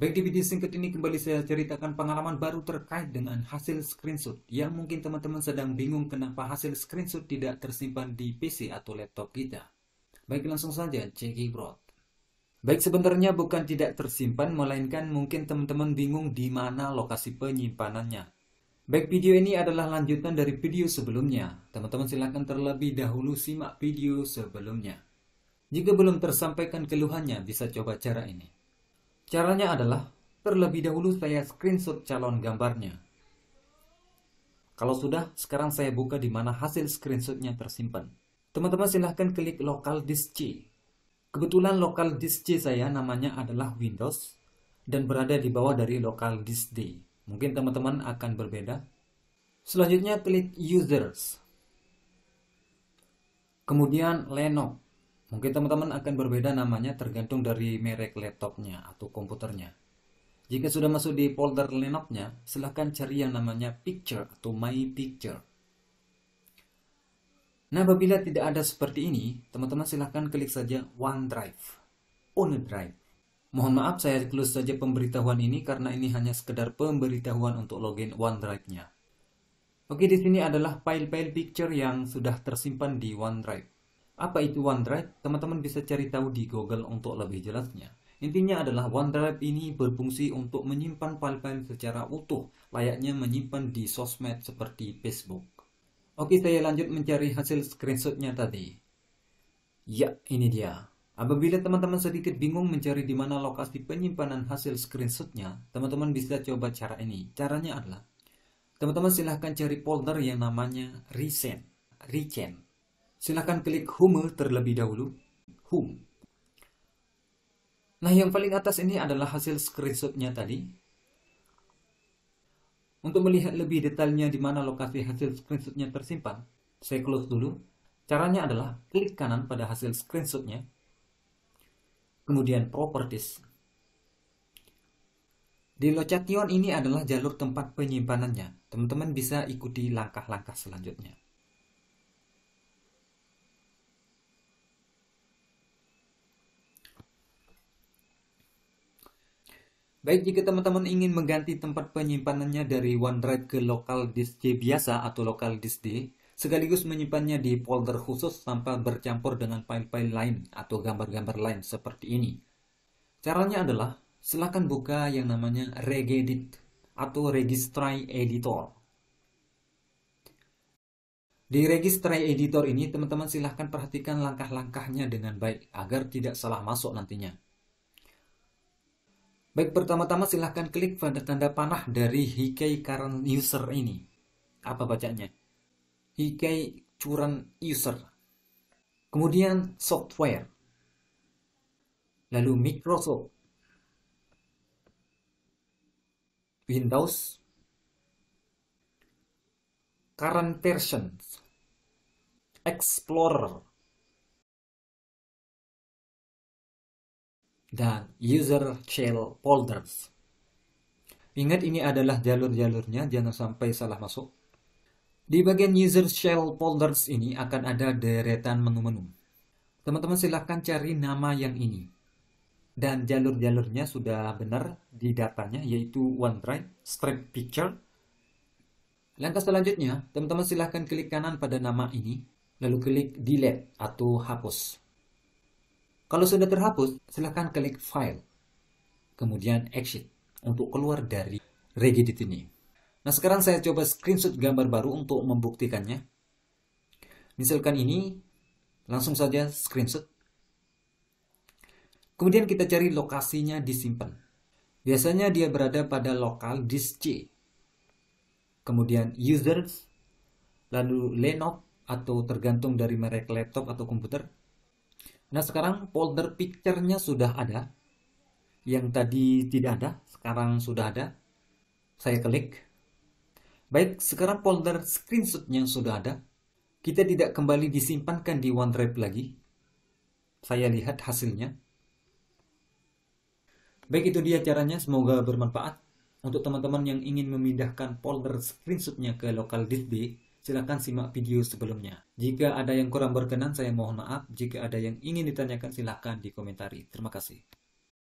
Baik di video singkat ini kembali saya ceritakan pengalaman baru terkait dengan hasil screenshot yang mungkin teman-teman sedang bingung kenapa hasil screenshot tidak tersimpan di PC atau laptop kita. Baik langsung saja cek keyboard. Baik sebenarnya bukan tidak tersimpan melainkan mungkin teman-teman bingung di mana lokasi penyimpanannya. Baik video ini adalah lanjutan dari video sebelumnya. Teman-teman silahkan terlebih dahulu simak video sebelumnya. Jika belum tersampaikan keluhannya bisa coba cara ini. Caranya adalah terlebih dahulu saya screenshot calon gambarnya. Kalau sudah, sekarang saya buka di mana hasil screenshotnya tersimpan. Teman-teman silahkan klik local disk C. Kebetulan local disk C saya namanya adalah Windows dan berada di bawah dari local disk D. Mungkin teman-teman akan berbeda. Selanjutnya klik users. Kemudian Lenovo. Mungkin teman-teman akan berbeda namanya tergantung dari merek laptopnya atau komputernya. Jika sudah masuk di folder linux silahkan cari yang namanya Picture atau My Picture. Nah, apabila tidak ada seperti ini, teman-teman silahkan klik saja OneDrive, drive. Mohon maaf, saya close saja pemberitahuan ini karena ini hanya sekedar pemberitahuan untuk login OneDrive-nya. Oke, di sini adalah file-file picture yang sudah tersimpan di OneDrive. Apa itu OneDrive? Teman-teman bisa cari tahu di Google untuk lebih jelasnya. Intinya adalah OneDrive ini berfungsi untuk menyimpan file-file secara utuh, layaknya menyimpan di sosmed seperti Facebook. Oke, saya lanjut mencari hasil screenshotnya tadi. Ya, ini dia. Apabila teman-teman sedikit bingung mencari di mana lokasi penyimpanan hasil screenshotnya, teman-teman bisa coba cara ini. Caranya adalah, teman-teman silahkan cari folder yang namanya recent. Recent Silahkan klik Home terlebih dahulu. Home. Nah, yang paling atas ini adalah hasil screenshotnya tadi. Untuk melihat lebih detailnya di mana lokasi hasil screenshotnya tersimpan, saya close dulu. Caranya adalah klik kanan pada hasil screenshotnya, kemudian Properties. Di Location ini adalah jalur tempat penyimpanannya. Teman-teman bisa ikuti langkah-langkah selanjutnya. Baik, jika teman-teman ingin mengganti tempat penyimpanannya dari OneDrive ke lokal disk C biasa atau lokal disk D, sekaligus menyimpannya di folder khusus tanpa bercampur dengan file-file lain atau gambar-gambar lain seperti ini. Caranya adalah, silakan buka yang namanya regedit atau registry editor. Di registry editor ini, teman-teman silahkan perhatikan langkah-langkahnya dengan baik agar tidak salah masuk nantinya. Baik, pertama-tama silahkan klik pada tanda panah dari Hikei Current User ini. Apa bacanya? Hikei curan User. Kemudian Software. Lalu Microsoft. Windows. Current Versions. Explorer. dan user shell folders. Ingat ini adalah jalur-jalurnya, jangan sampai salah masuk. Di bagian user shell folders ini akan ada deretan menu-menu. Teman-teman silahkan cari nama yang ini. Dan jalur-jalurnya sudah benar di datanya, yaitu OneDrive, Stripe Picture. Langkah selanjutnya, teman-teman silahkan klik kanan pada nama ini, lalu klik Delete atau Hapus. Kalau sudah terhapus, silahkan klik File, kemudian Exit untuk keluar dari Regedit ini. Nah sekarang saya coba screenshot gambar baru untuk membuktikannya. Misalkan ini, langsung saja screenshot. Kemudian kita cari lokasinya disimpan. Biasanya dia berada pada lokal disk C. Kemudian users, lalu Lenovo atau tergantung dari merek laptop atau komputer, Nah sekarang folder picture-nya sudah ada. Yang tadi tidak ada, sekarang sudah ada. Saya klik. Baik, sekarang folder screenshot-nya sudah ada. Kita tidak kembali disimpankan di OneDrive lagi. Saya lihat hasilnya. Baik itu dia caranya, semoga bermanfaat. Untuk teman-teman yang ingin memindahkan folder screenshot-nya ke local disk B, silahkan simak video sebelumnya. Jika ada yang kurang berkenan, saya mohon maaf. Jika ada yang ingin ditanyakan, silahkan dikomentari. Terima kasih.